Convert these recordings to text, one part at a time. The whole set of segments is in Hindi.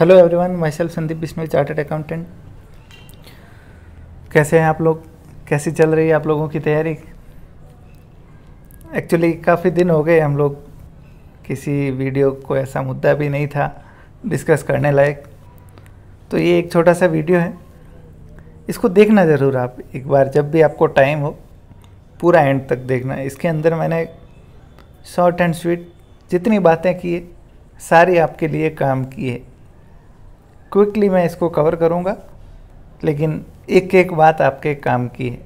hello everyone myself Sandeep Bishnoi chartered accountant कैसे हैं आप लोग कैसी चल रही है आप लोगों की तैयारी एक्चुअली काफ़ी दिन हो गए हम लोग किसी वीडियो को ऐसा मुद्दा भी नहीं था डिस्कस करने लायक तो ये एक छोटा सा वीडियो है इसको देखना ज़रूर आप एक बार जब भी आपको टाइम हो पूरा एंड तक देखना इसके अंदर मैंने शॉर्ट एंड स्वीट जितनी बातें की है सारी आपके लिए काम की है क्विकली मैं इसको कवर करूँगा लेकिन एक एक बात आपके काम की है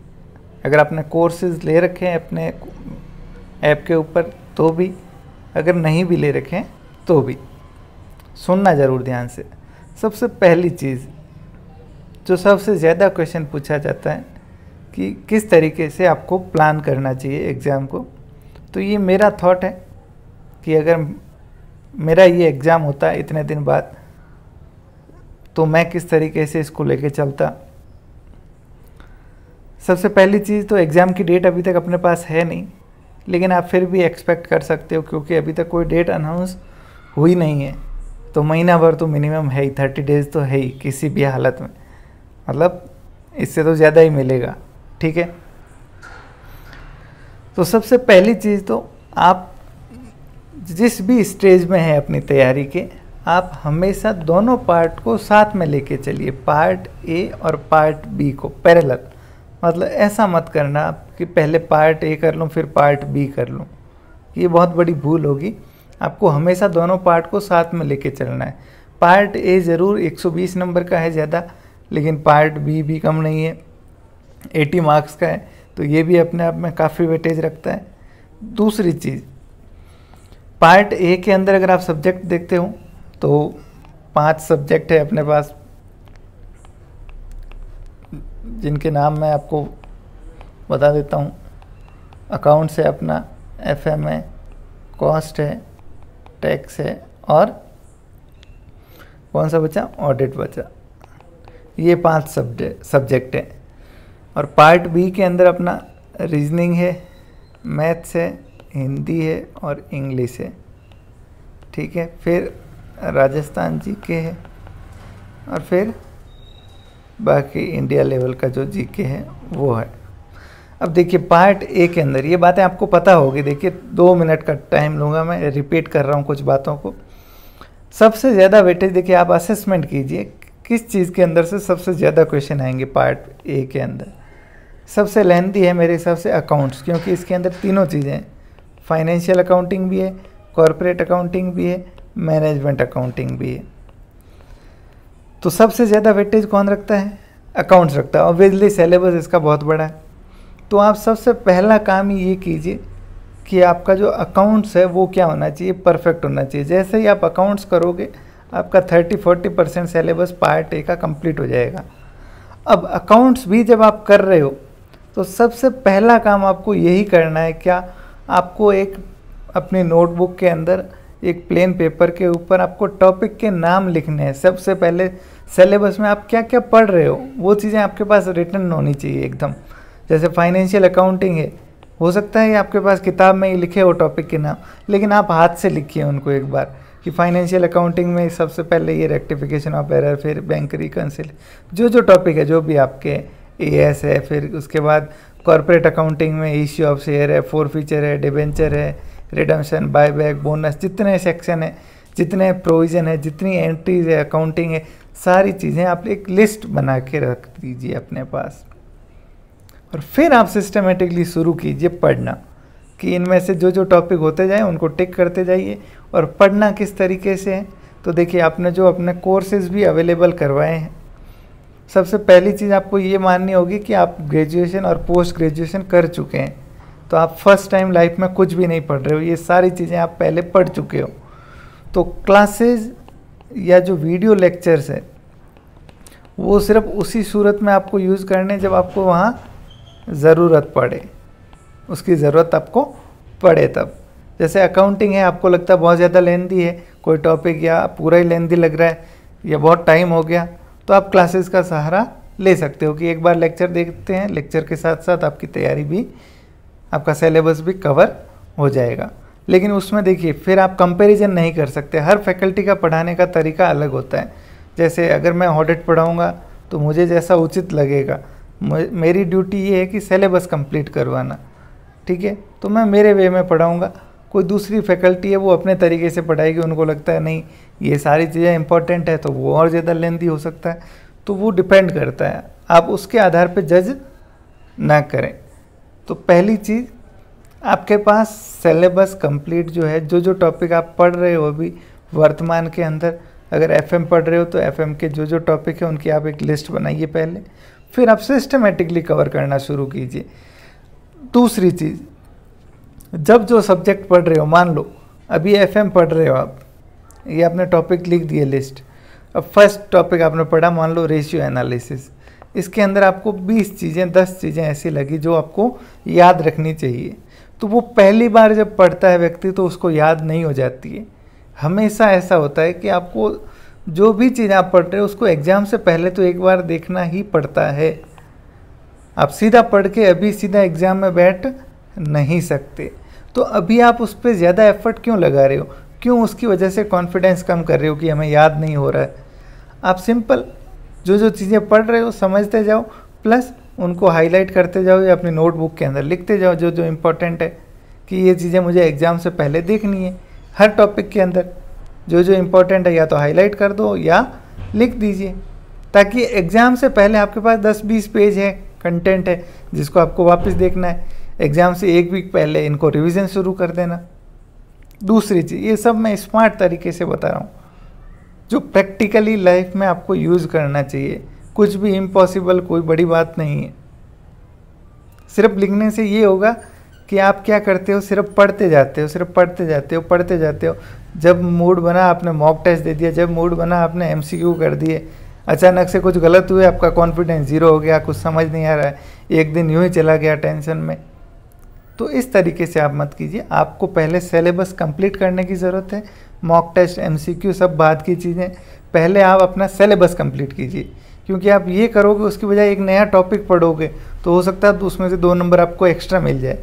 अगर आपने कोर्सेज ले रखे हैं अपने ऐप के ऊपर तो भी अगर नहीं भी ले रखे हैं तो भी सुनना ज़रूर ध्यान से सबसे पहली चीज़ जो सबसे ज़्यादा क्वेश्चन पूछा जाता है कि किस तरीके से आपको प्लान करना चाहिए एग्ज़ाम को तो ये मेरा थॉट है कि अगर मेरा ये एग्ज़ाम होता इतने दिन बाद तो मैं किस तरीके से इसको लेके चलता सबसे पहली चीज़ तो एग्ज़ाम की डेट अभी तक अपने पास है नहीं लेकिन आप फिर भी एक्सपेक्ट कर सकते हो क्योंकि अभी तक कोई डेट अनाउंस हुई नहीं है तो महीना भर तो मिनिमम है ही थर्टी डेज़ तो है ही किसी भी हालत में मतलब इससे तो ज़्यादा ही मिलेगा ठीक है तो सबसे पहली चीज़ तो आप जिस भी स्टेज में है अपनी तैयारी के आप हमेशा दोनों पार्ट को साथ में लेके चलिए पार्ट ए और पार्ट बी को पैरेलल मतलब ऐसा मत करना आप कि पहले पार्ट ए कर लूँ फिर पार्ट बी कर लूँ ये बहुत बड़ी भूल होगी आपको हमेशा दोनों पार्ट को साथ में लेके चलना है पार्ट ए ज़रूर 120 नंबर का है ज़्यादा लेकिन पार्ट बी भी कम नहीं है 80 मार्क्स का है तो ये भी अपने आप में काफ़ी वेटेज रखता है दूसरी चीज़ पार्ट ए के अंदर अगर आप सब्जेक्ट देखते हो तो पांच सब्जेक्ट है अपने पास जिनके नाम मैं आपको बता देता हूँ अकाउंट्स है अपना एफ एम है कॉस्ट है टैक्स है और कौन सा बचा ऑडिट बचा ये पांच सब्जेक्ट सब्जेक्ट हैं और पार्ट बी के अंदर अपना रीजनिंग है मैथ्स है हिंदी है और इंग्लिश है ठीक है फिर राजस्थान जी के है और फिर बाकी इंडिया लेवल का जो जी के है वो है अब देखिए पार्ट ए के अंदर ये बातें आपको पता होगी देखिए दो मिनट का टाइम लूँगा मैं रिपीट कर रहा हूँ कुछ बातों को सबसे ज़्यादा वेटेज देखिए आप असेसमेंट कीजिए किस चीज़ के अंदर से सबसे ज़्यादा क्वेश्चन आएंगे पार्ट ए के अंदर सबसे लेंथी है मेरे हिसाब से अकाउंट्स क्योंकि इसके अंदर तीनों चीज़ें हैं फाइनेंशियल अकाउंटिंग भी है कॉरपोरेट अकाउंटिंग भी है मैनेजमेंट अकाउंटिंग भी है तो सबसे ज़्यादा वेटेज कौन रखता है अकाउंट्स रखता है ऑब्वियसली सिलेबस इसका बहुत बड़ा है तो आप सबसे पहला काम ये कीजिए कि आपका जो अकाउंट्स है वो क्या होना चाहिए परफेक्ट होना चाहिए जैसे ही आप अकाउंट्स करोगे आपका 30 40 परसेंट सेलेबस पार्ट ए का कंप्लीट हो जाएगा अब अकाउंट्स भी जब आप कर रहे हो तो सबसे पहला काम आपको यही करना है क्या आपको एक अपने नोटबुक के अंदर एक प्लेन पेपर के ऊपर आपको टॉपिक के नाम लिखने हैं सबसे पहले सेलेबस में आप क्या क्या पढ़ रहे हो वो चीज़ें आपके पास रिटर्न होनी चाहिए एकदम जैसे फाइनेंशियल अकाउंटिंग है हो सकता है आपके पास किताब में ही लिखे हो टॉपिक के नाम लेकिन आप हाथ से लिखिए उनको एक बार कि फाइनेंशियल अकाउंटिंग में सबसे पहले ये रेक्टिफिकेशन ऑफ एरर फिर बैंक रिकनसिल जो जो टॉपिक है जो भी आपके ए एस है फिर उसके बाद कॉरपोरेट अकाउंटिंग में इश्यू ऑफ शेयर है फोर फीचर है डिबेंचर है रिडम्शन बाय बैक बोनस जितने सेक्शन है जितने प्रोविज़न है जितनी एंट्रीज है अकाउंटिंग है सारी चीज़ें आप एक लिस्ट बना के रख दीजिए अपने पास और फिर आप सिस्टमेटिकली शुरू कीजिए पढ़ना कि इनमें से जो जो टॉपिक होते जाए उनको टिक करते जाइए और पढ़ना किस तरीके से है तो देखिए आपने जो अपने कोर्सेज भी अवेलेबल करवाए हैं सबसे पहली चीज़ आपको ये माननी होगी कि आप ग्रेजुएशन और पोस्ट ग्रेजुएशन कर चुके हैं तो आप फर्स्ट टाइम लाइफ में कुछ भी नहीं पढ़ रहे हो ये सारी चीज़ें आप पहले पढ़ चुके हो तो क्लासेज या जो वीडियो लेक्चर्स है वो सिर्फ उसी सूरत में आपको यूज़ करने जब आपको वहाँ ज़रूरत पड़े उसकी ज़रूरत आपको पड़े तब जैसे अकाउंटिंग है आपको लगता है बहुत ज़्यादा लेंदी है कोई टॉपिक या पूरा ही लेंदी लग रहा है या बहुत टाइम हो गया तो आप क्लासेस का सहारा ले सकते हो कि एक बार लेक्चर देखते हैं लेक्चर के साथ साथ आपकी तैयारी भी आपका सिलेबस भी कवर हो जाएगा लेकिन उसमें देखिए फिर आप कंपैरिजन नहीं कर सकते हर फैकल्टी का पढ़ाने का तरीका अलग होता है जैसे अगर मैं ऑडिट पढ़ाऊँगा तो मुझे जैसा उचित लगेगा मेरी ड्यूटी ये है कि सिलेबस कंप्लीट करवाना ठीक है तो मैं मेरे वे में पढ़ाऊँगा कोई दूसरी फैकल्टी है वो अपने तरीके से पढ़ाएगी उनको लगता है नहीं ये सारी चीज़ें इंपॉर्टेंट है तो वो और ज़्यादा लेंदी हो सकता है तो वो डिपेंड करता है आप उसके आधार पर जज ना करें तो पहली चीज़ आपके पास सिलेबस कंप्लीट जो है जो जो टॉपिक आप पढ़ रहे हो अभी वर्तमान के अंदर अगर एफएम पढ़ रहे हो तो एफएम के जो जो टॉपिक है उनकी आप एक लिस्ट बनाइए पहले फिर आप सिस्टमेटिकली कवर करना शुरू कीजिए दूसरी चीज़ जब जो सब्जेक्ट पढ़ रहे हो मान लो अभी एफएम पढ़ रहे हो आप ये आपने टॉपिक लिख दिए लिस्ट अब फर्स्ट टॉपिक आपने पढ़ा मान लो रेशियो एनालिसिस इसके अंदर आपको 20 चीज़ें 10 चीज़ें ऐसी लगी जो आपको याद रखनी चाहिए तो वो पहली बार जब पढ़ता है व्यक्ति तो उसको याद नहीं हो जाती है हमेशा ऐसा होता है कि आपको जो भी चीज़ आप पढ़ रहे हो उसको एग्ज़ाम से पहले तो एक बार देखना ही पड़ता है आप सीधा पढ़ के अभी सीधा एग्ज़ाम में बैठ नहीं सकते तो अभी आप उस पर ज़्यादा एफर्ट क्यों लगा रहे हो क्यों उसकी वजह से कॉन्फिडेंस कम कर रहे हो कि हमें याद नहीं हो रहा है आप सिंपल जो जो चीज़ें पढ़ रहे हो समझते जाओ प्लस उनको हाईलाइट करते जाओ या अपनी नोटबुक के अंदर लिखते जाओ जो जो इम्पोर्टेंट है कि ये चीज़ें मुझे एग्ज़ाम से पहले देखनी है हर टॉपिक के अंदर जो जो इम्पोर्टेंट है या तो हाईलाइट कर दो या लिख दीजिए ताकि एग्ज़ाम से पहले आपके पास दस बीस पेज है कंटेंट है जिसको आपको वापस देखना है एग्ज़ाम से एक वीक पहले इनको रिविजन शुरू कर देना दूसरी चीज़ ये सब मैं स्मार्ट तरीके से बता रहा हूँ जो प्रैक्टिकली लाइफ में आपको यूज़ करना चाहिए कुछ भी इम्पॉसिबल कोई बड़ी बात नहीं है सिर्फ लिखने से ये होगा कि आप क्या करते हो सिर्फ पढ़ते जाते हो सिर्फ पढ़ते जाते हो पढ़ते जाते हो जब मूड बना आपने मॉक टेस्ट दे दिया जब मूड बना आपने एम कर दिए अचानक से कुछ गलत हुए आपका कॉन्फिडेंस ज़ीरो हो गया कुछ समझ नहीं आ रहा है एक दिन यूँ ही चला गया टेंशन में तो इस तरीके से आप मत कीजिए आपको पहले सिलेबस कंप्लीट करने की ज़रूरत है मॉक टेस्ट एमसीक्यू सब बाद की चीज़ें पहले आप अपना सेलेबस कंप्लीट कीजिए क्योंकि आप ये करोगे उसकी बजाय एक नया टॉपिक पढ़ोगे तो हो सकता है उसमें से दो नंबर आपको एक्स्ट्रा मिल जाए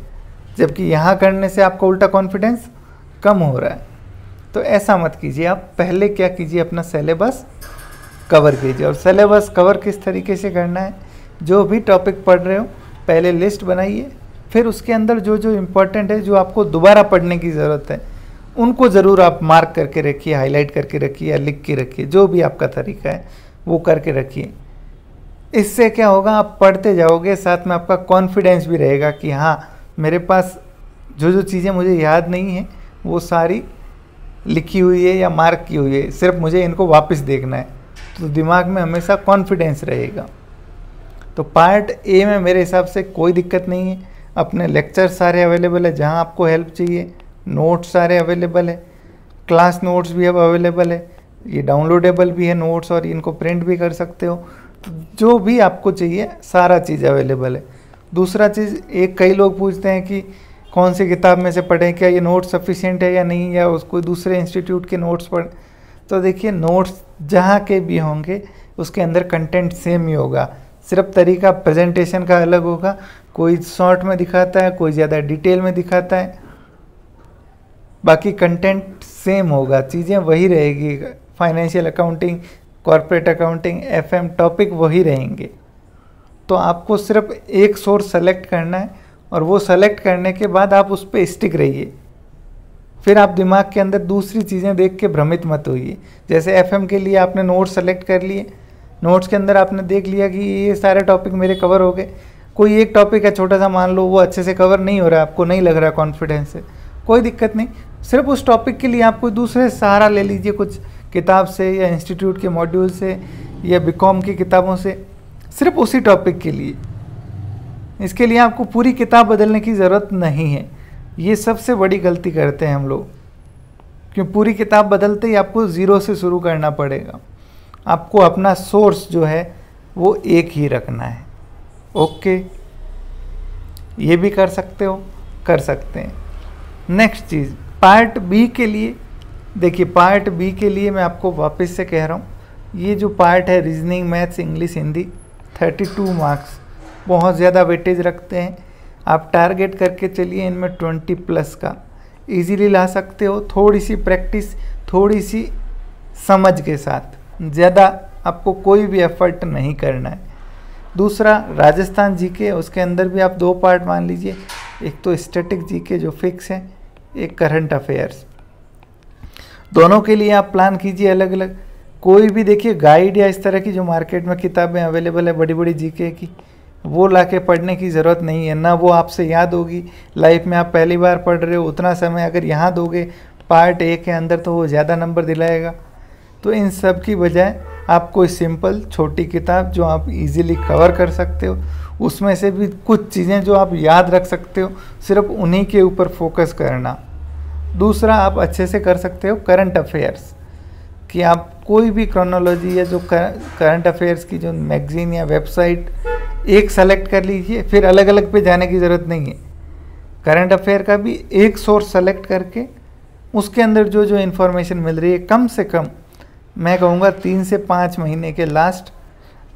जबकि यहाँ करने से आपका उल्टा कॉन्फिडेंस कम हो रहा है तो ऐसा मत कीजिए आप पहले क्या कीजिए अपना सेलेबस कवर कीजिए और सेलेबस कवर किस तरीके से करना है जो भी टॉपिक पढ़ रहे हो पहले लिस्ट बनाइए फिर उसके अंदर जो जो इम्पोर्टेंट है जो आपको दोबारा पढ़ने की ज़रूरत है उनको ज़रूर आप मार्क करके रखिए हाईलाइट करके रखिए या लिख के रखिए जो भी आपका तरीका है वो करके रखिए इससे क्या होगा आप पढ़ते जाओगे साथ में आपका कॉन्फिडेंस भी रहेगा कि हाँ मेरे पास जो जो चीज़ें मुझे याद नहीं हैं वो सारी लिखी हुई है या मार्क की हुई है सिर्फ मुझे इनको वापस देखना है तो दिमाग में हमेशा कॉन्फिडेंस रहेगा तो पार्ट ए में मेरे हिसाब से कोई दिक्कत नहीं है अपने लेक्चर सारे अवेलेबल है जहाँ आपको हेल्प चाहिए नोट्स सारे अवेलेबल है क्लास नोट्स भी अब अवेलेबल है ये डाउनलोडेबल भी है नोट्स और इनको प्रिंट भी कर सकते हो तो जो भी आपको चाहिए सारा चीज़ अवेलेबल है दूसरा चीज़ एक कई लोग पूछते हैं कि कौन सी किताब में से पढ़ें क्या ये नोट्स सफिशेंट है या नहीं या उसको दूसरे इंस्टीट्यूट के नोट्स पढ़ तो देखिए नोट्स जहाँ के भी होंगे उसके अंदर कंटेंट सेम ही होगा सिर्फ तरीका प्रेजेंटेशन का अलग होगा कोई शॉर्ट में दिखाता है कोई ज़्यादा डिटेल में दिखाता है बाकी कंटेंट सेम होगा चीज़ें वही रहेगी financial accounting corporate accounting F topic वही रहेंगे तो आपको सिर्फ एक सोर्स सेलेक्ट करना है और वो सेलेक्ट करने के बाद आप उस पर स्टिक रहिए फिर आप दिमाग के अंदर दूसरी चीज़ें देख के भ्रमित मत होइए जैसे एफएम के लिए आपने नोट्स सेलेक्ट कर लिए नोट्स के अंदर आपने देख लिया कि ये सारे टॉपिक मेरे कवर हो गए कोई एक टॉपिक है छोटा सा मान लो वो अच्छे से कवर नहीं हो रहा है आपको नहीं लग रहा कॉन्फिडेंस से कोई दिक्कत नहीं सिर्फ उस टॉपिक के लिए आप कोई दूसरे सहारा ले लीजिए कुछ किताब से या इंस्टीट्यूट के मॉड्यूल से या बीकॉम की किताबों से सिर्फ उसी टॉपिक के लिए इसके लिए आपको पूरी किताब बदलने की ज़रूरत नहीं है ये सबसे बड़ी गलती करते हैं हम लोग क्यों पूरी किताब बदलते ही आपको ज़ीरो से शुरू करना पड़ेगा आपको अपना सोर्स जो है वो एक ही रखना है ओके ये भी कर सकते हो कर सकते हैं नेक्स्ट चीज़ पार्ट बी के लिए देखिए पार्ट बी के लिए मैं आपको वापस से कह रहा हूँ ये जो पार्ट है reasoning maths English Hindi 32 marks बहुत ज़्यादा वेटेज रखते हैं आप टारगेट करके चलिए इनमें 20 प्लस का इजीली ला सकते हो थोड़ी सी प्रैक्टिस थोड़ी सी समझ के साथ ज़्यादा आपको कोई भी एफर्ट नहीं करना है दूसरा राजस्थान जीके उसके अंदर भी आप दो पार्ट मान लीजिए एक तो स्टैटिक जीके जो फिक्स है एक करंट अफेयर्स दोनों के लिए आप प्लान कीजिए अलग अलग कोई भी देखिए गाइड या इस तरह की जो मार्केट में किताबें अवेलेबल है बड़ी बड़ी जीके की वो ला के पढ़ने की ज़रूरत नहीं है ना वो आपसे याद होगी लाइफ में आप पहली बार पढ़ रहे हो उतना समय अगर यहाँ दोगे पार्ट ए के अंदर तो वो ज़्यादा नंबर दिलाएगा तो इन सब की बजाय आप कोई सिंपल छोटी किताब जो आप इजीली कवर कर सकते हो उसमें से भी कुछ चीज़ें जो आप याद रख सकते हो सिर्फ उन्हीं के ऊपर फोकस करना दूसरा आप अच्छे से कर सकते हो करंट अफेयर्स कि आप कोई भी क्रोनोलॉजी या जो करंट अफेयर्स की जो मैगजीन या वेबसाइट एक सेलेक्ट कर लीजिए फिर अलग अलग पे जाने की ज़रूरत नहीं है करंट अफेयर का भी एक सोर्स सेलेक्ट करके उसके अंदर जो जो इन्फॉर्मेशन मिल रही है कम से कम मैं कहूँगा तीन से पाँच महीने के लास्ट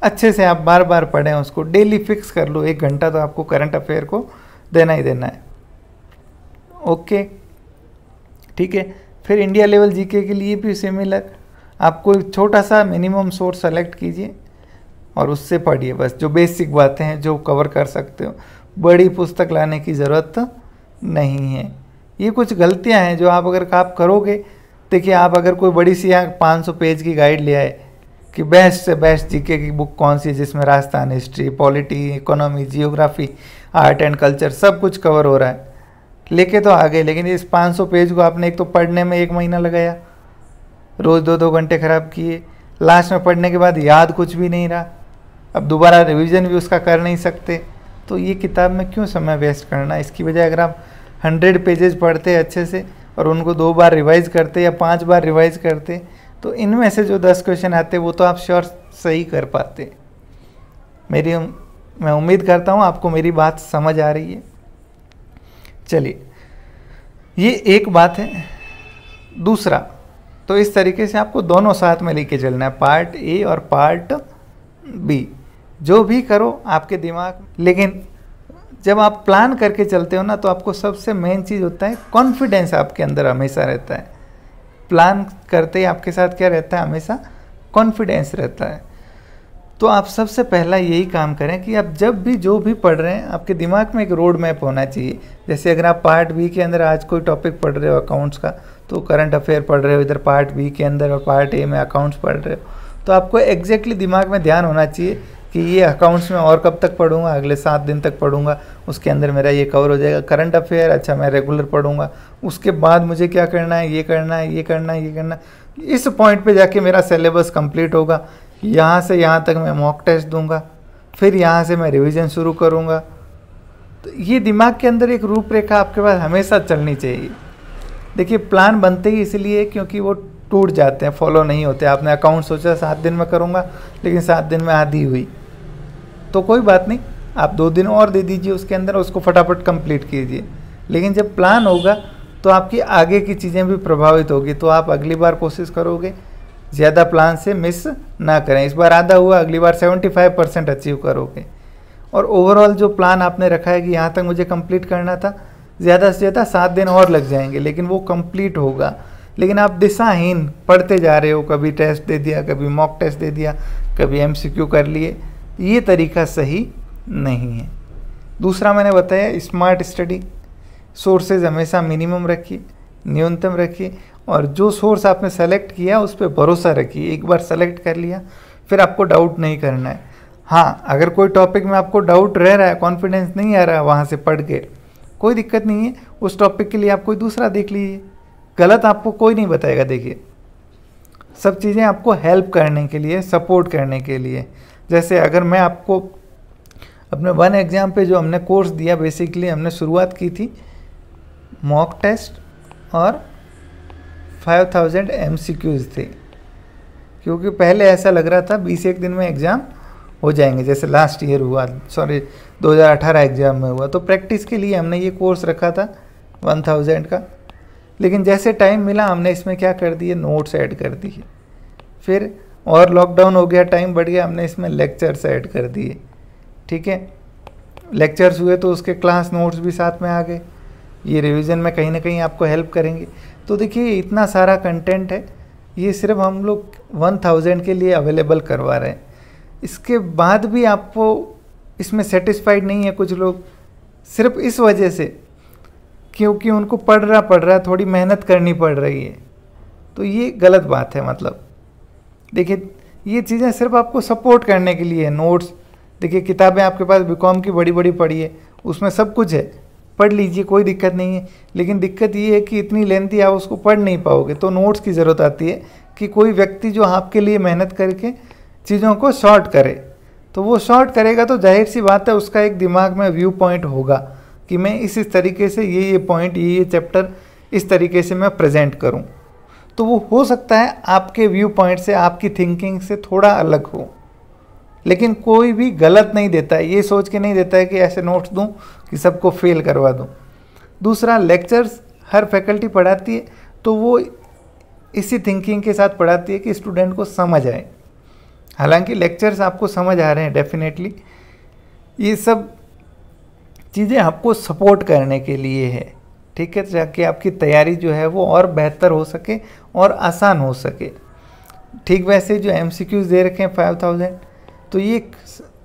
अच्छे से आप बार बार पढ़ें उसको डेली फिक्स कर लो एक घंटा तो आपको करंट अफेयर को देना ही देना है ओके ठीक है फिर इंडिया लेवल जीके के लिए भी सिमिलर आप कोई छोटा सा मिनिमम सोर्स सेलेक्ट कीजिए और उससे पढ़िए बस जो बेसिक बातें हैं जो कवर कर सकते हो बड़ी पुस्तक लाने की ज़रूरत नहीं है ये कुछ गलतियां हैं जो आप अगर आप करोगे देखिए आप अगर कोई बड़ी सी यहाँ 500 पेज की गाइड ले आए कि बेस्ट से बेस्ट जीके की बुक कौन सी है जिसमें Rajasthan history polity economy geography art and culture सब कुछ कवर हो रहा है लेके तो आ गए लेकिन इस 500 पेज को आपने एक तो पढ़ने में एक महीना लगाया रोज़ दो दो घंटे ख़राब किए लास्ट में पढ़ने के बाद याद कुछ भी नहीं रहा अब दोबारा रिविज़न भी उसका कर नहीं सकते तो ये किताब में क्यों समय वेस्ट करना इसकी बजाय अगर आप हंड्रेड पेजेस पढ़ते अच्छे से और उनको दो बार रिवाइज़ करते या पाँच बार रिवाइज़ करते तो इनमें से जो दस क्वेश्चन आते वो तो आप श्योर सही कर पाते मेरी उम, मैं उम्मीद करता हूँ आपको मेरी बात समझ आ रही है चलिए ये एक बात है दूसरा तो इस तरीके से आपको दोनों साथ में लेके चलना है पार्ट ए और पार्ट बी जो भी करो आपके दिमाग लेकिन जब आप प्लान करके चलते हो ना तो आपको सबसे मेन चीज़ होता है कॉन्फिडेंस आपके अंदर हमेशा रहता है प्लान करते ही आपके साथ क्या रहता है हमेशा कॉन्फिडेंस रहता है तो आप सबसे पहला यही काम करें कि आप जब भी जो भी पढ़ रहे हैं आपके दिमाग में एक रोड मैप होना चाहिए जैसे अगर आप पार्ट बी के अंदर आज कोई टॉपिक पढ़ रहे हो अकाउंट्स का तो करंट अफेयर पढ़ रहे हो इधर पार्ट बी के अंदर और पार्ट ए में अकाउंट्स पढ़ रहे हो तो आपको एग्जैक्टली दिमाग में ध्यान होना चाहिए कि ये अकाउंट्स में और कब तक पढ़ूंगा अगले सात दिन तक पढ़ूंगा उसके अंदर मेरा ये कवर हो जाएगा करंट अफेयर अच्छा मैं रेगुलर पढ़ूंगा उसके बाद मुझे क्या करना है ये करना है ये करना है ये करना है इस पॉइंट पे जाके मेरा सिलेबस कंप्लीट होगा यहाँ से यहाँ तक मैं मॉक टेस्ट दूंगा फिर यहाँ से मैं रिविज़न शुरू करूँगा तो ये दिमाग के अंदर एक रूपरेखा आपके पास हमेशा चलनी चाहिए देखिए प्लान बनते ही इसलिए क्योंकि वो टूट जाते हैं फॉलो नहीं होते आपने अकाउंट सोचा सात दिन में करूँगा लेकिन सात दिन में आधी हुई तो कोई बात नहीं आप दो दिन और दे दीजिए उसके अंदर उसको फटाफट कंप्लीट कीजिए लेकिन जब प्लान होगा तो आपकी आगे की चीज़ें भी प्रभावित होगी तो आप अगली बार कोशिश करोगे ज़्यादा प्लान से मिस ना करें इस बार आधा हुआ अगली बार 75 परसेंट अचीव करोगे और ओवरऑल जो प्लान आपने रखा है कि यहाँ तक मुझे कंप्लीट करना था ज़्यादा से ज़्यादा सात दिन और लग जाएंगे लेकिन वो कंप्लीट होगा लेकिन आप दिशाहीन पढ़ते जा रहे हो कभी टेस्ट दे दिया कभी मॉक टेस्ट दे दिया कभी एम कर लिए ये तरीका सही नहीं है दूसरा मैंने बताया स्मार्ट स्टडी सोर्सेज हमेशा मिनिमम रखिए न्यूनतम रखिए और जो सोर्स आपने सेलेक्ट किया उस पर भरोसा रखिए एक बार सेलेक्ट कर लिया फिर आपको डाउट नहीं करना है हाँ अगर कोई टॉपिक में आपको डाउट रह रहा है कॉन्फिडेंस नहीं आ रहा है वहाँ से पढ़ के कोई दिक्कत नहीं है उस टॉपिक के लिए आप कोई दूसरा देख लीजिए गलत आपको कोई नहीं बताएगा देखिए सब चीज़ें आपको हेल्प करने के लिए सपोर्ट करने के लिए जैसे अगर मैं आपको अपने वन एग्ज़ाम पे जो हमने कोर्स दिया बेसिकली हमने शुरुआत की थी मॉक टेस्ट और 5000 थाउजेंड एम थे क्योंकि पहले ऐसा लग रहा था बीस एक दिन में एग्ज़ाम हो जाएंगे जैसे लास्ट ईयर हुआ सॉरी 2018 एग्ज़ाम में हुआ तो प्रैक्टिस के लिए हमने ये कोर्स रखा था 1000 का लेकिन जैसे टाइम मिला हमने इसमें क्या कर दिए नोट्स ऐड कर दिए फिर और लॉकडाउन हो गया टाइम बढ़ गया हमने इसमें लेक्चर्स ऐड कर दिए ठीक है लेक्चर्स हुए तो उसके क्लास नोट्स भी साथ में आ गए ये रिवीजन में कहीं ना कहीं आपको हेल्प करेंगे तो देखिए इतना सारा कंटेंट है ये सिर्फ हम लोग वन थाउजेंड के लिए अवेलेबल करवा रहे हैं इसके बाद भी आपको इसमें सेटिस्फाइड नहीं है कुछ लोग सिर्फ इस वजह से क्योंकि उनको पढ़ रहा पढ़ रहा थोड़ी मेहनत करनी पड़ रही है तो ये गलत बात है मतलब देखिए ये चीज़ें सिर्फ आपको सपोर्ट करने के लिए है नोट्स देखिए किताबें आपके पास बीकॉम की बड़ी बड़ी पड़ी है उसमें सब कुछ है पढ़ लीजिए कोई दिक्कत नहीं है लेकिन दिक्कत ये है कि इतनी लेंथी आप उसको पढ़ नहीं पाओगे तो नोट्स की ज़रूरत आती है कि कोई व्यक्ति जो आपके लिए मेहनत करके चीज़ों को शॉर्ट करे तो वो शॉर्ट करेगा तो जाहिर सी बात है उसका एक दिमाग में व्यू पॉइंट होगा कि मैं इस इस तरीके से ये ये पॉइंट ये ये चैप्टर इस तरीके से मैं प्रेजेंट करूँ तो वो हो सकता है आपके व्यू पॉइंट से आपकी थिंकिंग से थोड़ा अलग हो लेकिन कोई भी गलत नहीं देता है ये सोच के नहीं देता है कि ऐसे नोट्स दूँ कि सबको फेल करवा दूँ दूसरा लेक्चर्स हर फैकल्टी पढ़ाती है तो वो इसी थिंकिंग के साथ पढ़ाती है कि स्टूडेंट को समझ आए हालांकि लेक्चर्स आपको समझ आ रहे हैं डेफिनेटली ये सब चीज़ें आपको सपोर्ट करने के लिए है ठीक है ताकि आपकी तैयारी जो है वो और बेहतर हो सके और आसान हो सके ठीक वैसे जो एम दे रखे हैं फाइव थाउजेंड तो ये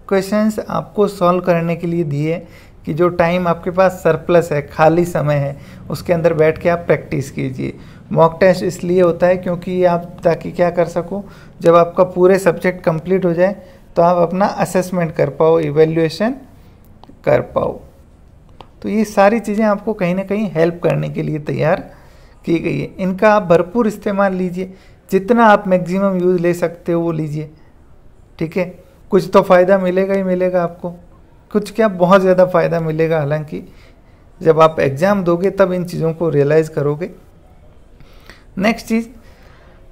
क्वेश्चंस आपको सॉल्व करने के लिए दिए कि जो टाइम आपके पास सरप्लस है खाली समय है उसके अंदर बैठ के आप प्रैक्टिस कीजिए मॉक टेस्ट इसलिए होता है क्योंकि आप ताकि क्या कर सको जब आपका पूरे सब्जेक्ट कंप्लीट हो जाए तो आप अपना असेसमेंट कर पाओ इवेल्यूएशन कर पाओ तो ये सारी चीज़ें आपको कहीं ना कहीं हेल्प करने के लिए तैयार की गई है इनका आप भरपूर इस्तेमाल लीजिए जितना आप मैक्सिमम यूज़ ले सकते हो वो लीजिए ठीक है कुछ तो फ़ायदा मिलेगा ही मिलेगा आपको कुछ क्या बहुत ज़्यादा फ़ायदा मिलेगा हालांकि जब आप एग्ज़ाम दोगे तब इन चीज़ों को रियलाइज़ करोगे नेक्स्ट चीज़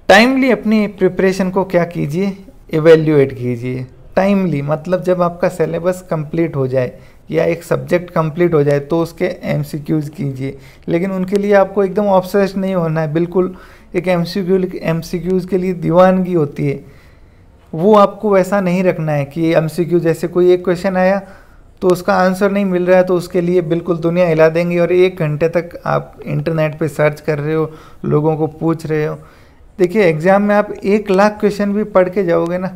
टाइमली अपनी प्रिपरेशन को क्या कीजिए इवेल्यूएट कीजिए टाइमली मतलब जब आपका सिलेबस कंप्लीट हो जाए या एक सब्जेक्ट कंप्लीट हो जाए तो उसके एम कीजिए लेकिन उनके लिए आपको एकदम ऑब्सेस्ड नहीं होना है बिल्कुल एक एम सी क्यू के लिए दीवानगी होती है वो आपको वैसा नहीं रखना है कि एम जैसे कोई एक क्वेश्चन आया तो उसका आंसर नहीं मिल रहा है तो उसके लिए बिल्कुल दुनिया हिला देंगे और एक घंटे तक आप इंटरनेट पे सर्च कर रहे हो लोगों को पूछ रहे हो देखिए एग्ज़ाम में आप एक लाख क्वेश्चन भी पढ़ के जाओगे ना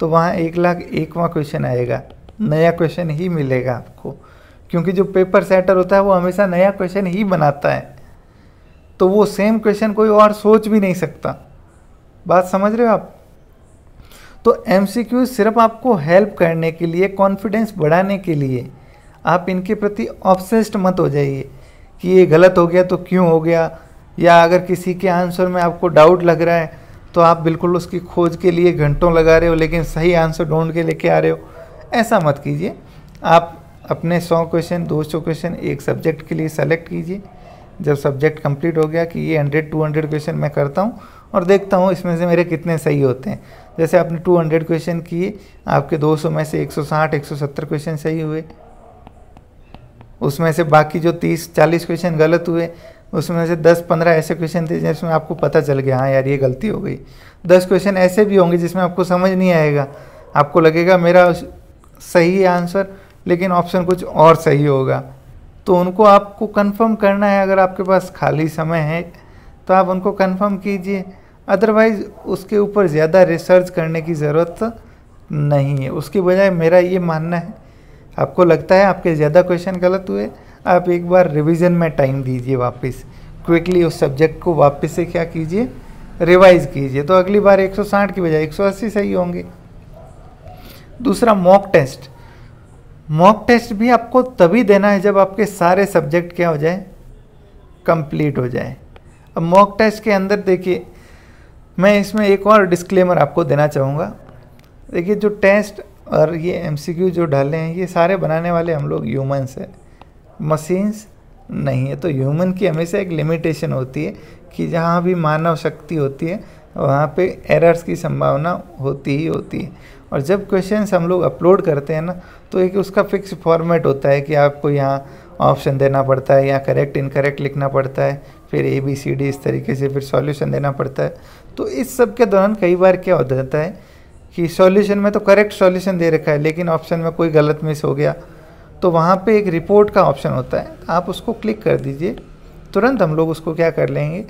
तो वहाँ एक लाख एकवा क्वेश्चन आएगा नया क्वेश्चन ही मिलेगा आपको क्योंकि जो पेपर सेटर होता है वो हमेशा नया क्वेश्चन ही बनाता है तो वो सेम क्वेश्चन कोई और सोच भी नहीं सकता बात समझ रहे हो आप तो एम सिर्फ आपको हेल्प करने के लिए कॉन्फिडेंस बढ़ाने के लिए आप इनके प्रति ऑब्सेस्ड मत हो जाइए कि ये गलत हो गया तो क्यों हो गया या अगर किसी के आंसर में आपको डाउट लग रहा है तो आप बिल्कुल उसकी खोज के लिए घंटों लगा रहे हो लेकिन सही आंसर ढूंढ के लेके आ रहे हो ऐसा मत कीजिए आप अपने सौ क्वेश्चन दो सौ क्वेश्चन एक सब्जेक्ट के लिए सेलेक्ट कीजिए जब सब्जेक्ट कंप्लीट हो गया कि ये हंड्रेड टू हंड्रेड क्वेश्चन मैं करता हूँ और देखता हूँ इसमें से मेरे कितने सही होते हैं जैसे आपने टू हंड्रेड क्वेश्चन किए आपके दो सौ में से एक सौ साठ एक सौ सत्तर क्वेश्चन सही हुए उसमें से बाकी जो तीस चालीस क्वेश्चन गलत हुए उसमें से दस पंद्रह ऐसे क्वेश्चन थे जिसमें आपको पता चल गया हाँ यार ये गलती हो गई दस क्वेश्चन ऐसे भी होंगे जिसमें आपको समझ नहीं आएगा आपको लगेगा मेरा सही है आंसर लेकिन ऑप्शन कुछ और सही होगा तो उनको आपको कंफर्म करना है अगर आपके पास खाली समय है तो आप उनको कंफर्म कीजिए अदरवाइज़ उसके ऊपर ज़्यादा रिसर्च करने की ज़रूरत नहीं है उसकी बजाय मेरा ये मानना है आपको लगता है आपके ज़्यादा क्वेश्चन गलत हुए आप एक बार रिवीजन में टाइम दीजिए वापस क्विकली उस सब्जेक्ट को वापस से क्या कीजिए रिवाइज़ कीजिए तो अगली बार 160 की बजाय 180 सही होंगे दूसरा मॉक टेस्ट मॉक टेस्ट भी आपको तभी देना है जब आपके सारे सब्जेक्ट क्या हो जाए कंप्लीट हो जाए अब मॉक टेस्ट के अंदर देखिए मैं इसमें एक और डिस्क्लेमर आपको देना चाहूँगा देखिए जो टेस्ट और ये एम जो डाले हैं ये सारे बनाने वाले हम लोग ह्यूमन्स हैं मशीन्स नहीं है तो ह्यूमन की हमेशा एक लिमिटेशन होती है कि जहाँ भी मानव शक्ति होती है वहाँ पे एरर्स की संभावना होती ही होती है और जब क्वेश्चन हम लोग अपलोड करते हैं ना तो एक उसका फिक्स फॉर्मेट होता है कि आपको यहाँ ऑप्शन देना पड़ता है या करेक्ट इनकरेक्ट लिखना पड़ता है फिर ए बी सी डी इस तरीके से फिर सॉल्यूशन देना पड़ता है तो इस सब के दौरान कई बार क्या हो जाता है कि सॉल्यूशन में तो करेक्ट सॉल्यूशन दे रखा है लेकिन ऑप्शन में कोई गलत मिस हो गया तो वहाँ पे एक रिपोर्ट का ऑप्शन होता है आप उसको क्लिक कर दीजिए तुरंत हम लोग उसको क्या कर लेंगे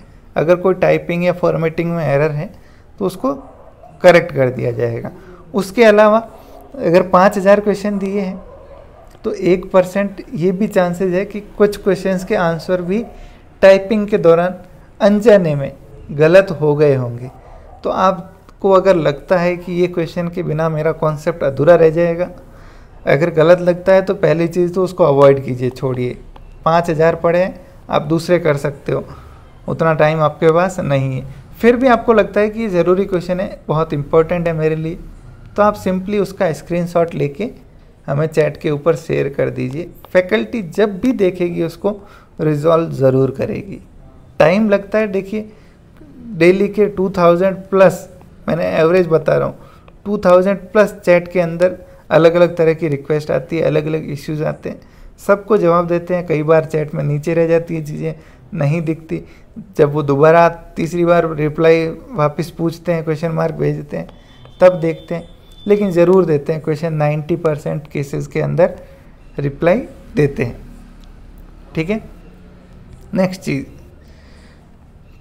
अगर कोई टाइपिंग या फॉर्मेटिंग में एरर है तो उसको करेक्ट कर दिया जाएगा उसके अलावा अगर पाँच हज़ार क्वेश्चन दिए हैं तो एक परसेंट ये भी चांसेस है कि कुछ क्वेश्चंस के आंसर भी टाइपिंग के दौरान अनजाने में गलत हो गए होंगे तो आपको अगर लगता है कि ये क्वेश्चन के बिना मेरा कॉन्सेप्ट अधूरा रह जाएगा अगर गलत लगता है तो पहली चीज़ तो उसको अवॉइड कीजिए छोड़िए पाँच हज़ार पढ़े आप दूसरे कर सकते हो उतना टाइम आपके पास नहीं है फिर भी आपको लगता है कि ये ज़रूरी क्वेश्चन है बहुत इंपॉर्टेंट है मेरे लिए तो आप सिंपली उसका स्क्रीनशॉट लेके हमें चैट के ऊपर शेयर कर दीजिए फैकल्टी जब भी देखेगी उसको रिजॉल्व ज़रूर करेगी टाइम लगता है देखिए डेली के 2000 प्लस मैंने एवरेज बता रहा हूँ 2000 प्लस चैट के अंदर अलग अलग तरह की रिक्वेस्ट आती है अलग अलग इश्यूज आते हैं सबको जवाब देते हैं कई बार चैट में नीचे रह जाती है चीज़ें नहीं दिखती जब वो दोबारा तीसरी बार रिप्लाई वापस पूछते हैं क्वेश्चन मार्क भेजते हैं तब देखते हैं लेकिन ज़रूर देते हैं क्वेश्चन नाइन्टी परसेंट केसेस के अंदर रिप्लाई देते हैं ठीक है नेक्स्ट चीज़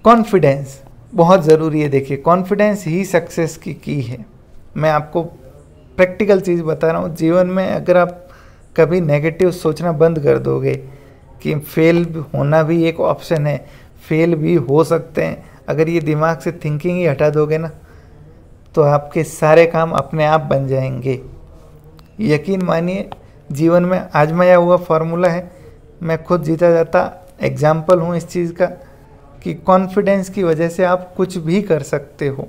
कॉन्फिडेंस बहुत ज़रूरी है देखिए कॉन्फिडेंस ही सक्सेस की की है मैं आपको प्रैक्टिकल चीज़ बता रहा हूँ जीवन में अगर आप कभी नेगेटिव सोचना बंद कर दोगे कि फेल होना भी एक ऑप्शन है फेल भी हो सकते हैं अगर ये दिमाग से थिंकिंग ही हटा दोगे ना तो आपके सारे काम अपने आप बन जाएंगे यकीन मानिए जीवन में आजमाया हुआ फार्मूला है मैं खुद जीता जाता एग्जाम्पल हूँ इस चीज़ का कि कॉन्फिडेंस की वजह से आप कुछ भी कर सकते हो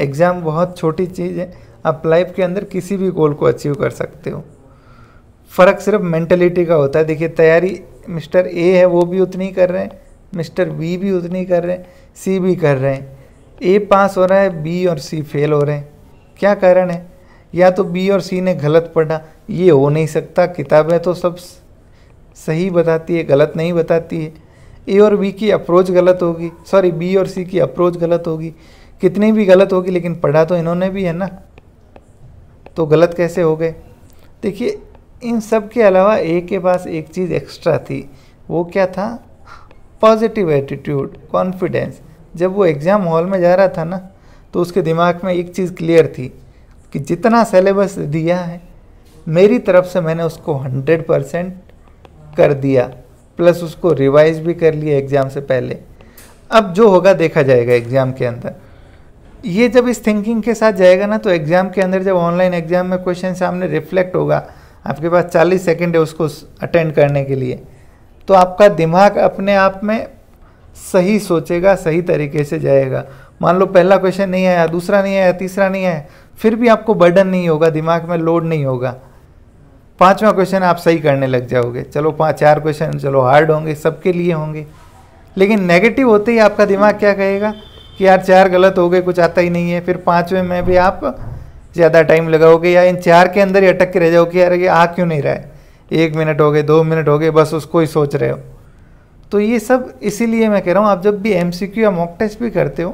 एग्ज़ाम बहुत छोटी चीज़ है आप लाइफ के अंदर किसी भी गोल को अचीव कर सकते हो फ़र्क सिर्फ मेंटेलिटी का होता है देखिए तैयारी मिस्टर ए है वो भी उतनी कर रहे हैं मिस्टर बी भी उतनी कर रहे हैं सी भी कर रहे हैं ए पास हो रहा है बी और सी फेल हो रहे हैं क्या कारण है या तो बी और सी ने गलत पढ़ा ये हो नहीं सकता किताबें तो सब सही बताती है गलत नहीं बताती है ए और बी की अप्रोच गलत होगी सॉरी बी और सी की अप्रोच गलत होगी कितनी भी गलत होगी लेकिन पढ़ा तो इन्होंने भी है ना तो गलत कैसे हो गए देखिए इन सब के अलावा ए के पास एक चीज़ एक्स्ट्रा थी वो क्या था पॉजिटिव एटीट्यूड कॉन्फिडेंस जब वो एग्ज़ाम हॉल में जा रहा था ना तो उसके दिमाग में एक चीज़ क्लियर थी कि जितना सिलेबस दिया है मेरी तरफ से मैंने उसको हंड्रेड परसेंट कर दिया प्लस उसको रिवाइज भी कर लिया एग्ज़ाम से पहले अब जो होगा देखा जाएगा एग्ज़ाम के अंदर ये जब इस थिंकिंग के साथ जाएगा ना तो एग्ज़ाम के अंदर जब ऑनलाइन एग्ज़ाम में क्वेश्चन सामने रिफ्लेक्ट होगा आपके पास चालीस सेकेंड है उसको अटेंड करने के लिए तो आपका दिमाग अपने आप में सही सोचेगा सही तरीके से जाएगा मान लो पहला क्वेश्चन नहीं आया दूसरा नहीं आया तीसरा नहीं आया फिर भी आपको बर्डन नहीं होगा दिमाग में लोड नहीं होगा पांचवा क्वेश्चन आप सही करने लग जाओगे चलो पाँच चार क्वेश्चन चलो हार्ड होंगे सबके लिए होंगे लेकिन नेगेटिव होते ही आपका दिमाग क्या कहेगा कि यार चार गलत हो गए कुछ आता ही नहीं है फिर पाँचवें में भी आप ज़्यादा टाइम लगाओगे या इन चार के अंदर ही अटक के रह जाओगे यार ये आ क्यों नहीं रहा है एक मिनट हो गए दो मिनट हो गए बस उसको ही सोच रहे हो तो ये सब इसीलिए मैं कह रहा हूँ आप जब भी एम या मॉक टेस्ट भी करते हो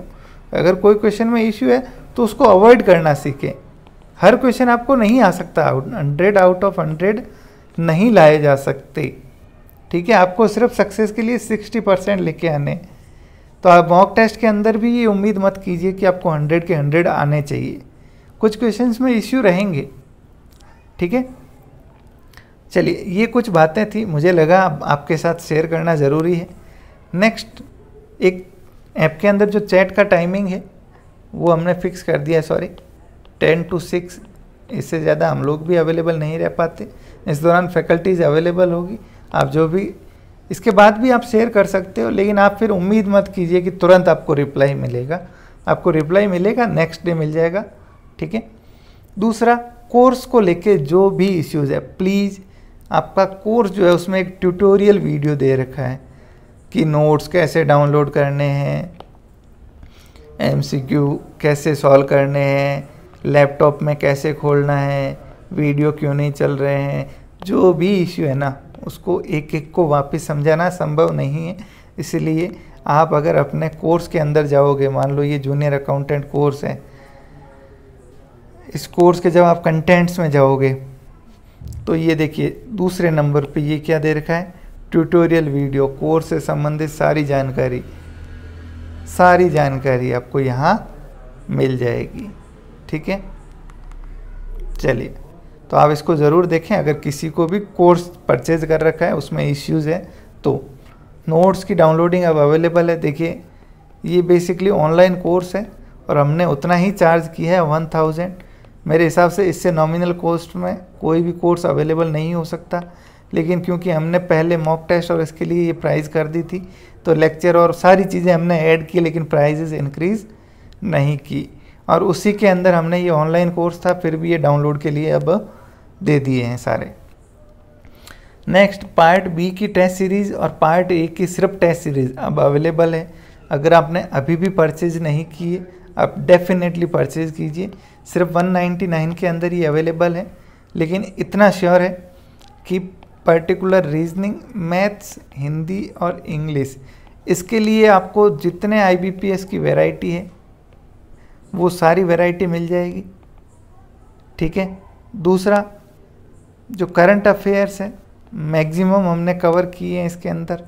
अगर कोई क्वेश्चन में इश्यू है तो उसको अवॉइड करना सीखें हर क्वेश्चन आपको नहीं आ सकता हंड्रेड आउट ऑफ हंड्रेड नहीं लाए जा सकते ठीक है आपको सिर्फ सक्सेस के लिए सिक्सटी परसेंट लेके आने तो आप मॉक टेस्ट के अंदर भी ये उम्मीद मत कीजिए कि आपको हंड्रेड के हंड्रेड आने चाहिए कुछ क्वेश्चंस में इश्यू रहेंगे ठीक है चलिए ये कुछ बातें थी मुझे लगा आपके साथ शेयर करना ज़रूरी है नेक्स्ट एक ऐप के अंदर जो चैट का टाइमिंग है वो हमने फिक्स कर दिया सॉरी टेन टू सिक्स इससे ज़्यादा हम लोग भी अवेलेबल नहीं रह पाते इस दौरान फैकल्टीज़ अवेलेबल होगी आप जो भी इसके बाद भी आप शेयर कर सकते हो लेकिन आप फिर उम्मीद मत कीजिए कि तुरंत आपको रिप्लाई मिलेगा आपको रिप्लाई मिलेगा नेक्स्ट डे मिल जाएगा ठीक है दूसरा कोर्स को लेके जो भी इश्यूज़ है प्लीज़ आपका कोर्स जो है उसमें एक ट्यूटोरियल वीडियो दे रखा है कि नोट्स कैसे डाउनलोड करने हैं एमसीक्यू कैसे सॉल्व करने हैं लैपटॉप में कैसे खोलना है वीडियो क्यों नहीं चल रहे हैं जो भी इश्यू है ना उसको एक एक को वापस समझाना संभव नहीं है इसलिए आप अगर अपने कोर्स के अंदर जाओगे मान लो ये जूनियर अकाउंटेंट कोर्स है इस कोर्स के जब आप कंटेंट्स में जाओगे तो ये देखिए दूसरे नंबर पे ये क्या दे रखा है ट्यूटोरियल वीडियो कोर्स से संबंधित सारी जानकारी सारी जानकारी आपको यहाँ मिल जाएगी ठीक है चलिए तो आप इसको ज़रूर देखें अगर किसी को भी कोर्स परचेज कर रखा है उसमें इश्यूज़ है तो नोट्स की डाउनलोडिंग अब अवेलेबल है देखिए ये बेसिकली ऑनलाइन कोर्स है और हमने उतना ही चार्ज किया है वन थाउजेंड मेरे हिसाब से इससे नॉमिनल कॉस्ट में कोई भी कोर्स अवेलेबल नहीं हो सकता लेकिन क्योंकि हमने पहले मॉक टेस्ट और इसके लिए ये प्राइस कर दी थी तो लेक्चर और सारी चीज़ें हमने ऐड की लेकिन प्राइजेज इंक्रीज़ नहीं की और उसी के अंदर हमने ये ऑनलाइन कोर्स था फिर भी ये डाउनलोड के लिए अब दे दिए हैं सारे नेक्स्ट पार्ट बी की टेस्ट सीरीज़ और पार्ट ए की सिर्फ टेस्ट सीरीज़ अब अवेलेबल है अगर आपने अभी भी परचेज नहीं किए आप डेफिनेटली परचेज़ कीजिए सिर्फ 199 के अंदर ही अवेलेबल है लेकिन इतना श्योर है कि पर्टिकुलर रीजनिंग मैथ्स हिंदी और इंग्लिश इसके लिए आपको जितने आईबीपीएस की वैरायटी है वो सारी वैरायटी मिल जाएगी ठीक है दूसरा जो करंट अफेयर्स है मैक्सिमम हमने कवर किए हैं इसके अंदर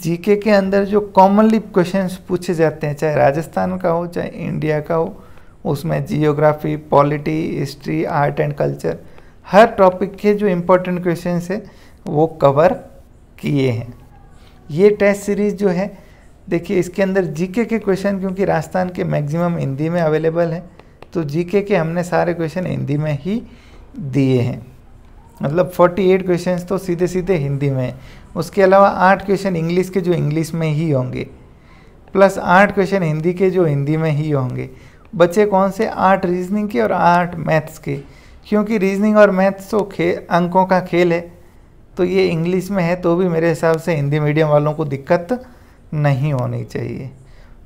जीके के अंदर जो कॉमनली क्वेश्चंस पूछे जाते हैं चाहे राजस्थान का हो चाहे इंडिया का हो उसमें geography polity history art and culture हर टॉपिक के जो इम्पोर्टेंट क्वेश्चन है वो कवर किए हैं ये टेस्ट सीरीज़ जो है देखिए इसके अंदर जीके के क्वेश्चन क्योंकि राजस्थान के मैक्सिमम हिंदी में अवेलेबल हैं तो जीके के हमने सारे क्वेश्चन हिंदी में ही दिए हैं मतलब 48 क्वेश्चंस तो सीधे सीधे हिंदी में हैं उसके अलावा आठ क्वेश्चन इंग्लिश के जो इंग्लिश में ही होंगे प्लस आठ क्वेश्चन हिंदी के जो हिंदी में ही होंगे बच्चे कौन से आठ रीजनिंग के और आठ मैथ्स के क्योंकि रीजनिंग और मैथ्स तो खे अंकों का खेल है तो ये इंग्लिश में है तो भी मेरे हिसाब से हिंदी मीडियम वालों को दिक्कत नहीं होनी चाहिए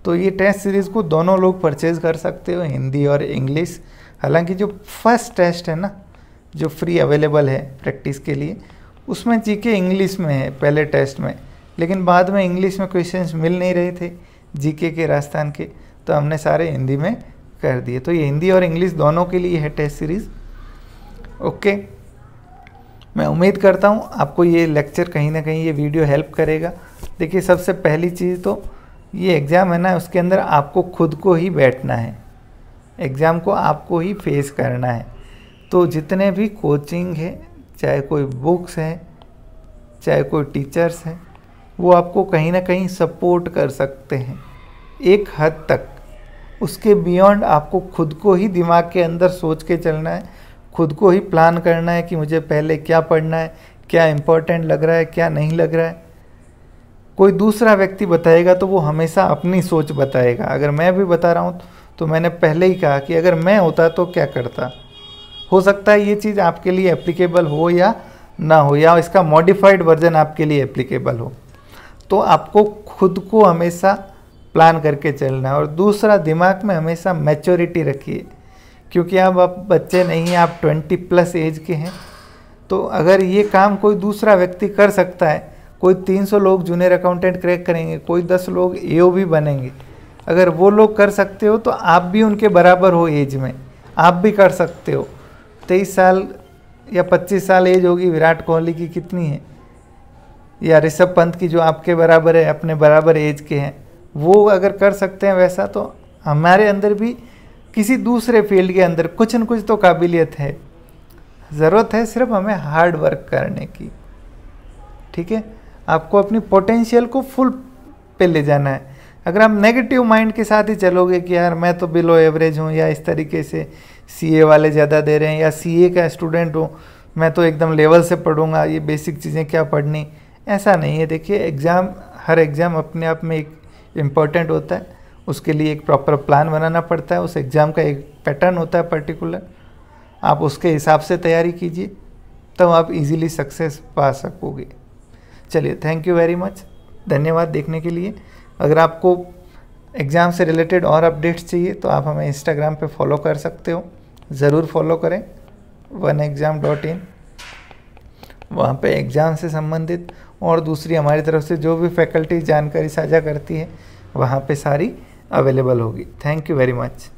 तो ये टेस्ट सीरीज़ को दोनों लोग परचेज़ कर सकते हो हिंदी और इंग्लिश हालांकि जो फर्स्ट टेस्ट है ना जो फ्री अवेलेबल है प्रैक्टिस के लिए उसमें जीके इंग्लिश में है पहले टेस्ट में लेकिन बाद में इंग्लिश में क्वेश्चंस मिल नहीं रहे थे जीके के राजस्थान के तो हमने सारे हिंदी में कर दिए तो ये हिंदी और इंग्लिश दोनों के लिए है टेस्ट सीरीज़ ओके मैं उम्मीद करता हूँ आपको ये लेक्चर कहीं ना कहीं ये वीडियो हेल्प करेगा देखिए सबसे पहली चीज़ तो ये एग्ज़ाम है ना उसके अंदर आपको खुद को ही बैठना है एग्ज़ाम को आपको ही फेस करना है तो जितने भी कोचिंग है चाहे कोई बुक्स हैं चाहे कोई टीचर्स हैं वो आपको कहीं ना कहीं सपोर्ट कर सकते हैं एक हद तक उसके बियॉन्ड आपको खुद को ही दिमाग के अंदर सोच के चलना है खुद को ही प्लान करना है कि मुझे पहले क्या पढ़ना है क्या इम्पोर्टेंट लग रहा है क्या नहीं लग रहा है कोई दूसरा व्यक्ति बताएगा तो वो हमेशा अपनी सोच बताएगा अगर मैं भी बता रहा हूँ तो मैंने पहले ही कहा कि अगर मैं होता तो क्या करता हो सकता है ये चीज़ आपके लिए एप्लीकेबल हो या ना हो या इसका मॉडिफाइड वर्जन आपके लिए एप्लीकेबल हो तो आपको खुद को हमेशा प्लान करके चलना है और दूसरा दिमाग में हमेशा मैच्योरिटी रखिए क्योंकि अब आप बच्चे नहीं हैं आप ट्वेंटी प्लस एज के हैं तो अगर ये काम कोई दूसरा व्यक्ति कर सकता है कोई 300 लोग जूनियर अकाउंटेंट क्रैक करेंगे कोई 10 लोग ए बनेंगे अगर वो लोग कर सकते हो तो आप भी उनके बराबर हो एज में आप भी कर सकते हो तेईस साल या पच्चीस साल एज होगी विराट कोहली की कितनी है या ऋषभ पंत की जो आपके बराबर है अपने बराबर एज के हैं वो अगर कर सकते हैं वैसा तो हमारे अंदर भी किसी दूसरे फील्ड के अंदर कुछ न कुछ तो काबिलियत है ज़रूरत है सिर्फ हमें हार्ड वर्क करने की ठीक है आपको अपनी पोटेंशियल को फुल पे ले जाना है अगर आप नेगेटिव माइंड के साथ ही चलोगे कि यार मैं तो बिलो एवरेज हूँ या इस तरीके से सीए वाले ज़्यादा दे रहे हैं या सीए का स्टूडेंट हूँ मैं तो एकदम लेवल से पढ़ूंगा ये बेसिक चीज़ें क्या पढ़नी ऐसा नहीं है देखिए एग्ज़ाम हर एग्ज़ाम अपने आप में एक इम्पॉर्टेंट होता है उसके लिए एक प्रॉपर प्लान बनाना पड़ता है उस एग्ज़ाम का एक पैटर्न होता है पर्टिकुलर आप उसके हिसाब से तैयारी कीजिए तब आप इजीली सक्सेस पा सकोगे चलिए थैंक यू वेरी मच धन्यवाद देखने के लिए अगर आपको एग्ज़ाम से रिलेटेड और अपडेट्स चाहिए तो आप हमें इंस्टाग्राम पे फॉलो कर सकते हो ज़रूर फॉलो करें वन एग्ज़ाम डॉट इन वहाँ पर एग्ज़ाम से संबंधित और दूसरी हमारी तरफ से जो भी फैकल्टी जानकारी साझा करती है वहाँ पे सारी अवेलेबल होगी थैंक यू वेरी मच